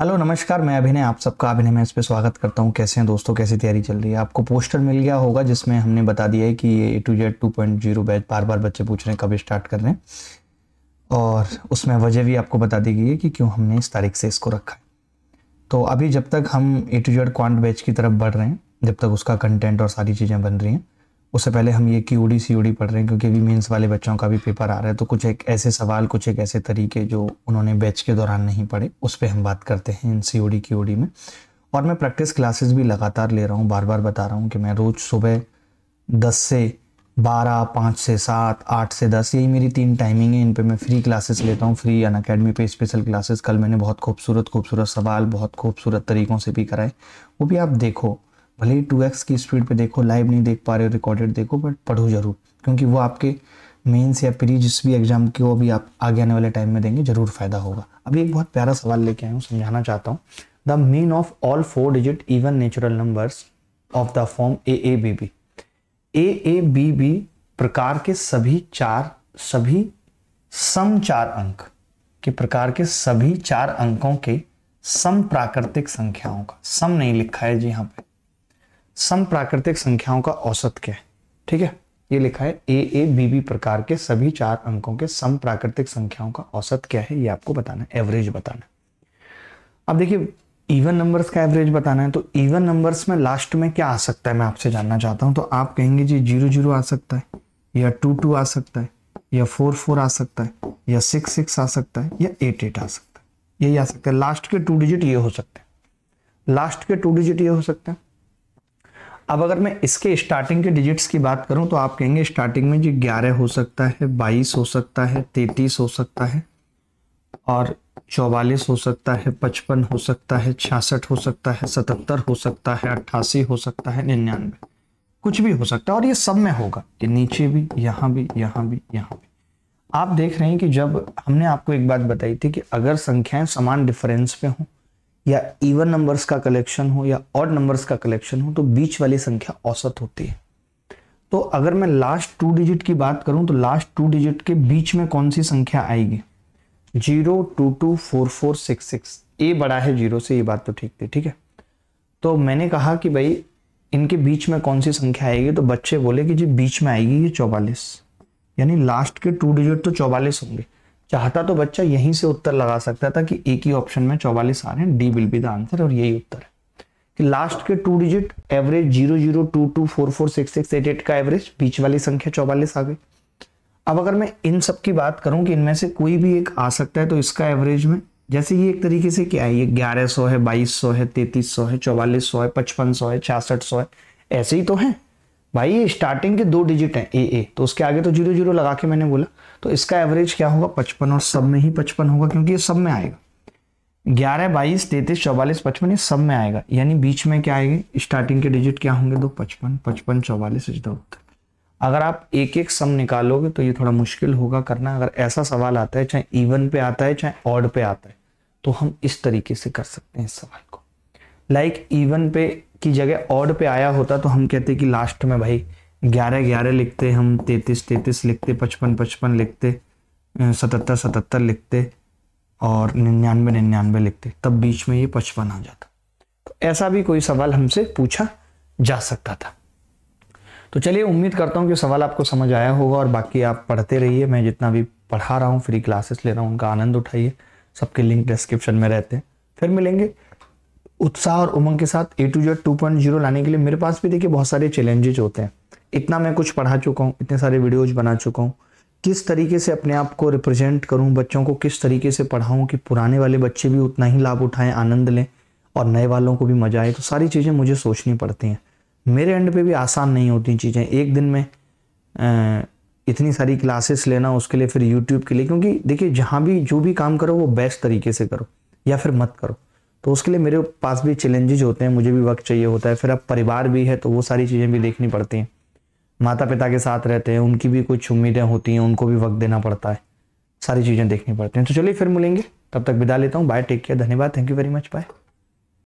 hello नमस्कार मैं अभिनय आप सबका अभिनय में इस पर स्वागत करता हूँ कैसे हैं दोस्तों कैसी तैयारी चल रही है आपको पोस्टर मिल गया होगा जिसमें हमने बता दिया है कि ये A to Z two point zero batch बार बार बच्चे पूछ रहे हैं कब स्टार्ट कर रहे हैं और उसमें वजह भी आपको बता दी गई है कि क्यों हमने इस तारीख से इसको रखा है तो अभी जब तक हम A to Z quant batch की तरफ बढ़ रहे हैं जब तक उसका कंटेंट और सारी चीज़ें बन रही हैं उससे पहले हम ये Q D C O D D पढ़ रहे हैं क्योंकि अभी मेंस वाले बच्चों का भी पेपर आ रहा है तो कुछ एक ऐसे सवाल कुछ एक ऐसे तरीके जो उन्होंने बैच के दौरान नहीं पढ़े उस पर हम बात करते हैं इन C O D Q D में और मैं प्रैक्टिस क्लासेस भी लगातार ले रहा हूँ बार बार बता रहा हूँ कि मैं रोज़ सुबह दस से बारह पाँच से सात आठ से दस यही मेरी तीन टाइमिंग है इन पर मैं फ्री क्लासेस लेता हूँ फ्री अन अकेडमी पर स्पेशल क्लासेस कल मैंने बहुत खूबसूरत खूबसूरत सवाल बहुत खूबसूरत तरीक़ों से भी कराए वो भी आप देखो भले ही टू एक्स की स्पीड पे देखो लाइव नहीं देख पा रहे हो रिकॉर्डेड देखो बट पढ़ो जरूर क्योंकि वो आपके मेंस या प्री जिस भी एग्ज़ाम की वो भी आप आगे आने वाले टाइम में देंगे ज़रूर फ़ायदा होगा अभी एक बहुत प्यारा सवाल लेके आया हूँ समझाना चाहता हूँ the mean of all four digit even natural numbers of the form A A B B A A B B प्रकार के सभी चार सभी सम चार अंक के प्रकार के सभी चार अंकों के सम प्राकृतिक संख्याओं का सम नहीं लिखा है जी यहाँ पे सम प्राकृतिक संख्याओं का औसत क्या है ठीक है ये लिखा है ए ए बी बी प्रकार के सभी चार अंकों के सम प्राकृतिक संख्याओं का औसत क्या है ये आपको बताना है एवरेज बताना है अब देखिए इवन नंबर्स का एवरेज बताना है तो इवन नंबर्स में लास्ट में क्या आ सकता है मैं आपसे जानना चाहता हूं तो आप कहेंगे जी जीरो जीरो आ सकता है या टू टू आ सकता है या फोर फोर आ सकता है या सिक्स सिक्स आ सकता है या एट एट आ सकता है यही आ सकता है लास्ट के टू डिजिट ये हो सकते हैं लास्ट के टू डिजिट ये हो सकते हैं अब अगर मैं इसके स्टार्टिंग के डिजिट्स की बात करूं तो आप कहेंगे स्टार्टिंग में जी ग्यारह हो सकता है बाईस हो सकता है तैतीस हो सकता है और चौवालीस हो सकता है पचपन हो सकता है छियासठ हो सकता है सतहत्तर हो सकता है अट्ठासी हो सकता है निन्यानवे कुछ भी हो सकता है और ये सब में होगा कि नीचे भी यहाँ भी यहाँ भी यहाँ भी आप देख रहे हैं कि जब हमने आपको एक बात बताई थी कि अगर संख्याएं समान डिफरेंस पे हों या इवन नंबर्स का कलेक्शन हो या ऑड नंबर्स का कलेक्शन हो तो बीच वाली संख्या औसत होती है तो अगर मैं लास्ट टू डिजिट की बात करूं तो लास्ट टू डिजिट के बीच में कौन सी संख्या आएगी zero two two four four six six A बड़ा है जीरो से ये बात तो ठीक थी ठीक है तो मैंने कहा कि भाई इनके बीच में कौन सी संख्या आएगी तो बच्चे बोले कि जी बीच में आएगी ये चौवालीस यानी लास्ट के टू डिजिट तो चौवालीस होंगे चाहता तो बच्चा यहीं से उत्तर लगा सकता था कि एक ही ऑप्शन में चौवालीस आ रहे हैं D will be the answer और यही उत्तर है कि लास्ट के two digit average zero zero two two four four six six eight eight का एवरेज बीच वाली संख्या चौवालीस आ गई अब अगर मैं इन सब की बात करूं कि इनमें से कोई भी एक आ सकता है तो इसका एवरेज में जैसे ये एक तरीके से क्या है ये ग्यारह सौ है बाईस सौ है तैतीस सौ है चौवालीस सौ है पचपन सौ है छियासठ सौ है ऐसे ही तो है भाई स्टार्टिंग के दो डिजिट हैं ए ए तो उसके आगे तो जीरो जीरो लगा के मैंने बोला तो इसका एवरेज क्या होगा पचपन और सब में ही पचपन होगा क्योंकि ये सब में आएगा ग्यारह बाईस तैतीस चौवालीस पचपन ये सब में आएगा यानी बीच में क्या आएगी स्टार्टिंग के डिजिट क्या होंगे दो पचपन पचपन चौवालीस इज अगर आप एक एक सम निकालोगे तो ये थोड़ा मुश्किल होगा करना अगर ऐसा सवाल आता है चाहे इवन पे आता है चाहे ऑड पे आता है तो हम इस तरीके से कर सकते हैं इस सवाल को लाइक इवन पे की जगह ऑड पे आया होता तो हम कहते कि लास्ट में भाई ग्यारह ग्यारह लिखते हम तैतीस तैतीस लिखते पचपन पचपन लिखते सतहत्तर सतहत्तर लिखते और निन्यानवे निन्यानवे लिखते तब बीच में ये पचपन आ जाता तो ऐसा भी कोई सवाल हमसे पूछा जा सकता था तो चलिए उम्मीद करता हूँ कि सवाल आपको समझ आया होगा और बाकी आप पढ़ते रहिए मैं जितना भी पढ़ा रहा हूँ फ्री क्लासेस ले रहा हूँ उनका आनंद उठाइए सबके लिंक डिस्क्रिप्शन में रहते हैं फिर मिलेंगे उत्साह और उमंग के साथ A to Z two point zero लाने के लिए मेरे पास भी देखिए बहुत सारे चैलेंजेज होते हैं इतना मैं कुछ पढ़ा चुका हूँ इतने सारे वीडियोज बना चुका हूँ किस तरीके से अपने आप को रिप्रेजेंट करूँ बच्चों को किस तरीके से पढ़ाऊँ कि पुराने वाले बच्चे भी उतना ही लाभ उठाएं आनंद लें और नए वालों को भी मजा आए तो सारी चीज़ें मुझे सोचनी पड़ती हैं मेरे एंड पे भी आसान नहीं होती चीज़ें एक दिन में इतनी सारी क्लासेस लेना उसके लिए फिर यूट्यूब के लिए क्योंकि देखिए जहाँ भी जो भी काम करो वो बेस्ट तरीके से करो या फिर मत करो तो उसके लिए मेरे पास भी चैलेंजेज होते हैं मुझे भी वक्त चाहिए होता है फिर अब परिवार भी है तो वो सारी चीज़ें भी देखनी पड़ती हैं माता पिता के साथ रहते हैं उनकी भी कुछ उम्मीदें होती हैं उनको भी वक्त देना पड़ता है सारी चीज़ें देखनी पड़ती हैं तो चलिए फिर मिलेंगे तब तक विदा लेता हूँ बाय टेक केयर धन्यवाद thank you very much bye